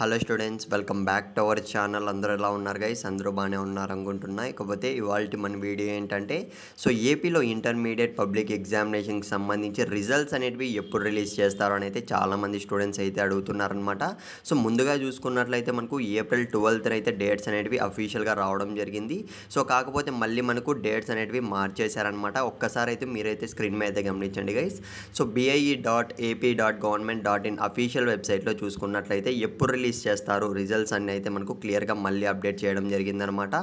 hello students welcome back to our channel అందరూ ఎలా ఉన్నారు గైస్ అందరూ బాగానే ఉన్నారు అనుకుంటున్నా ఇకపోతే ఇవాళ మన వీడియో ఏంటంటే సో ఏపీలో ఇంటర్మీడియట్ పబ్లిక్ ఎగ్జామినేషన్కి సంబంధించి రిజల్ట్స్ అనేటివి ఎప్పుడు రిలీజ్ చేస్తారు అని అయితే చాలామంది స్టూడెంట్స్ అయితే అడుగుతున్నారనమాట సో ముందుగా చూసుకున్నట్లయితే మనకు ఏప్రిల్ ట్వెల్త్న అయితే డేట్స్ అనేటివి అఫీషియల్గా రావడం జరిగింది సో కాకపోతే మళ్ళీ మనకు డేట్స్ అనేటివి మార్చేశారనమాట ఒక్కసారి అయితే మీరైతే స్క్రీన్ మీద అయితే గమనించండి guys so BIE dot AP dot government dot in official వెబ్సైట్లో చూసుకున్నట్లయితే ఎప్పుడు రిలీజ్ రిలీజ్ చేస్తారు రిజల్ట్స్ అన్నీ అయితే మనకు క్లియర్గా మళ్ళీ అప్డేట్ చేయడం జరిగిందనమాట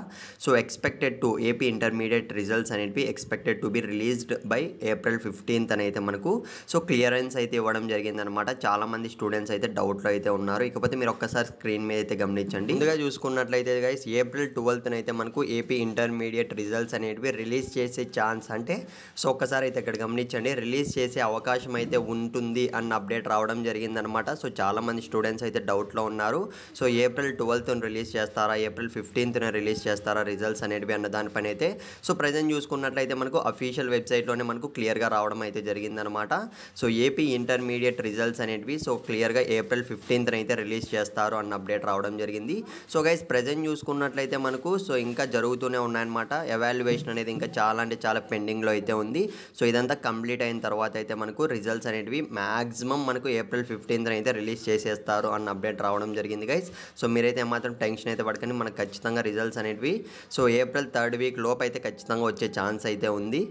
so expected to AP intermediate results అనేవి expected to be released by April fifteenth అని అయితే మనకు సో క్లియరెన్స్ అయితే ఇవ్వడం జరిగిందనమాట చాలామంది స్టూడెంట్స్ అయితే డౌట్లో అయితే ఉన్నారు ఇకపోతే మీరు ఒక్కసారి స్క్రీన్ మీద అయితే గమనించండి ముందుగా చూసుకున్నట్లయితే గైస్ ఏప్రిల్ ట్వెల్త్ అయితే మనకు ఏపీ ఇంటర్మీడియట్ రిజల్ట్స్ అనేటివి రిలీజ్ చేసే ఛాన్స్ అంటే సో ఒక్కసారి అయితే ఇక్కడ గమనించండి రిలీజ్ చేసే అవకాశం అయితే ఉంటుంది అన్న అప్డేట్ రావడం జరిగిందనమాట సో చాలామంది స్టూడెంట్స్ అయితే డౌట్లో ఉన్నారు ఉన్నారు సో ఏప్రిల్ ట్వెల్త్న రిలీజ్ చేస్తారా ఏప్రిల్ ఫిఫ్టీన్త్న రిలీజ్ చేస్తారా రిజల్ట్స్ అనేటివి అన్న దానిపైన అయితే సో ప్రజెంట్ చూసుకున్నట్లయితే మనకు అఫీషియల్ వెబ్సైట్లోనే మనకు క్లియర్గా రావడం అయితే జరిగిందనమాట సో ఏపీ ఇంటర్మీడియట్ రిజల్ట్స్ అనేటివి సో క్లియర్గా ఏప్రిల్ ఫిఫ్టీన్త్న అయితే రిలీజ్ చేస్తారు అన్న అప్డేట్ రావడం జరిగింది సో గైస్ ప్రజెంట్ చూసుకున్నట్లయితే మనకు సో ఇంకా జరుగుతూనే ఉన్నాయన్నమాట ఎవాల్యుయేషన్ అనేది ఇంకా చాలా అంటే చాలా పెండింగ్లో అయితే ఉంది సో ఇదంతా కంప్లీట్ అయిన తర్వాత అయితే మనకు రిజల్ట్స్ అనేటివి మ్యాక్సిమం మనకు ఏప్రిల్ ఫిఫ్టీన్త్న అయితే రిలీజ్ చేసేస్తారు అన్న అప్డేట్ రావడం రావడం జరిగింది గైస్ సో మీరైతే ఏమాత్రం టెన్షన్ అయితే పడకండి మనకు ఖచ్చితంగా రిజల్ట్స్ అనేటివి సో ఏప్రిల్ థర్డ్ వీక్ లోపు అయితే ఖచ్చితంగా వచ్చే ఛాన్స్ అయితే ఉంది